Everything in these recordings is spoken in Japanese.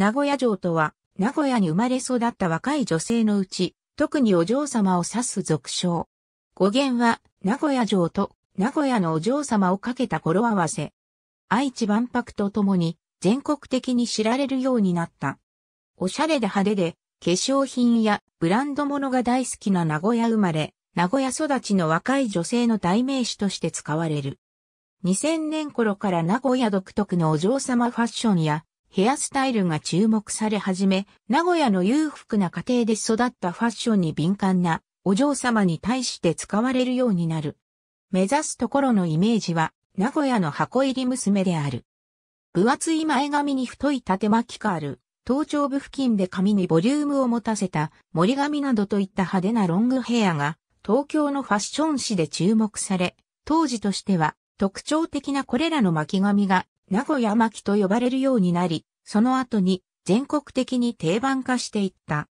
名古屋城とは、名古屋に生まれ育った若い女性のうち、特にお嬢様を指す俗称。語源は、名古屋城と、名古屋のお嬢様をかけた語呂合わせ。愛知万博とともに、全国的に知られるようになった。おしゃれで派手で、化粧品やブランド物が大好きな名古屋生まれ、名古屋育ちの若い女性の代名詞として使われる。2000年頃から名古屋独特のお嬢様ファッションやヘアスタイルが注目され始め、名古屋の裕福な家庭で育ったファッションに敏感なお嬢様に対して使われるようになる。目指すところのイメージは、名古屋の箱入り娘である。分厚い前髪に太い縦巻きカール、頭頂部付近で髪にボリュームを持たせた森髪などといった派手なロングヘアが東京のファッション誌で注目され、当時としては特徴的なこれらの巻き髪が名古屋巻と呼ばれるようになり、その後に全国的に定番化していった。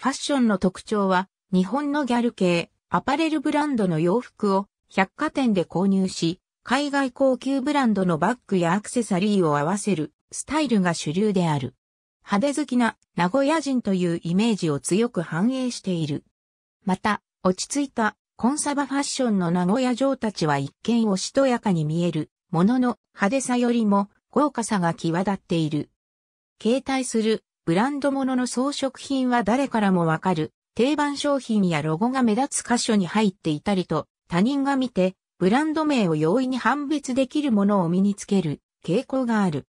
ファッションの特徴は、日本のギャル系、アパレルブランドの洋服を百貨店で購入し、海外高級ブランドのバッグやアクセサリーを合わせるスタイルが主流である。派手好きな名古屋人というイメージを強く反映している。また、落ち着いたコンサバファッションの名古屋城たちは一見おしとやかに見えるものの派手さよりも豪華さが際立っている。携帯するブランド物の装飾品は誰からもわかる定番商品やロゴが目立つ箇所に入っていたりと他人が見てブランド名を容易に判別できるものを身につける傾向がある。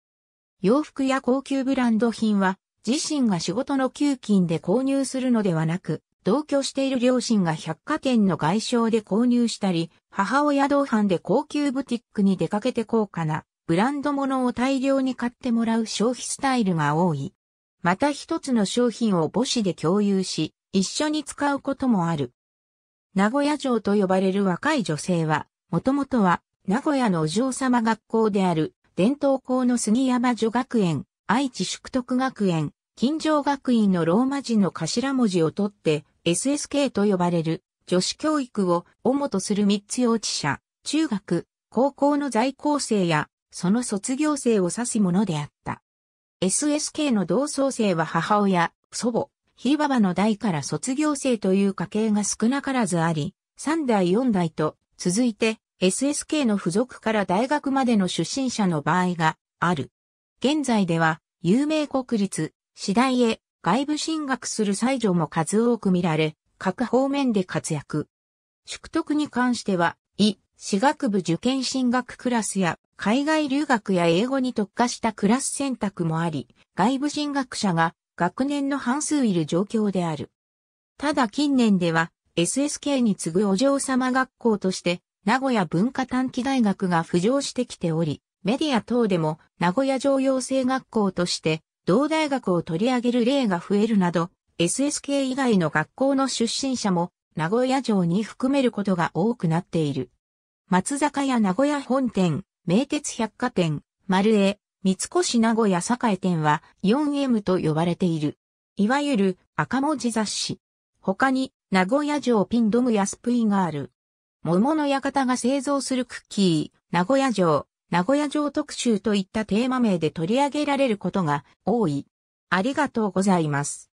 洋服や高級ブランド品は自身が仕事の給金で購入するのではなく同居している両親が百貨店の外商で購入したり、母親同伴で高級ブティックに出かけて高価なブランド物を大量に買ってもらう消費スタイルが多い。また一つの商品を母子で共有し、一緒に使うこともある。名古屋城と呼ばれる若い女性は、もともとは名古屋のお嬢様学校である伝統校の杉山女学園、愛知淑徳学園、金城学院のローマ字の頭文字を取って、SSK と呼ばれる女子教育を主とする3つ幼稚者、中学、高校の在校生やその卒業生を指すものであった。SSK の同窓生は母親、祖母、ひいばばの代から卒業生という家系が少なからずあり、3代4代と続いて SSK の付属から大学までの出身者の場合がある。現在では有名国立、次第へ外部進学する才女も数多く見られ、各方面で活躍。宿徳に関しては、医、私学部受験進学クラスや、海外留学や英語に特化したクラス選択もあり、外部進学者が学年の半数いる状況である。ただ近年では、SSK に次ぐお嬢様学校として、名古屋文化短期大学が浮上してきており、メディア等でも名古屋常用性学校として同大学を取り上げる例が増えるなど、SSK 以外の学校の出身者も名古屋城に含めることが多くなっている。松坂屋名古屋本店、名鉄百貨店、丸江、三越名古屋栄店は 4M と呼ばれている。いわゆる赤文字雑誌。他に、名古屋城ピンドムやスプイガール。桃の館が製造するクッキー、名古屋城、名古屋城特集といったテーマ名で取り上げられることが多い。ありがとうございます。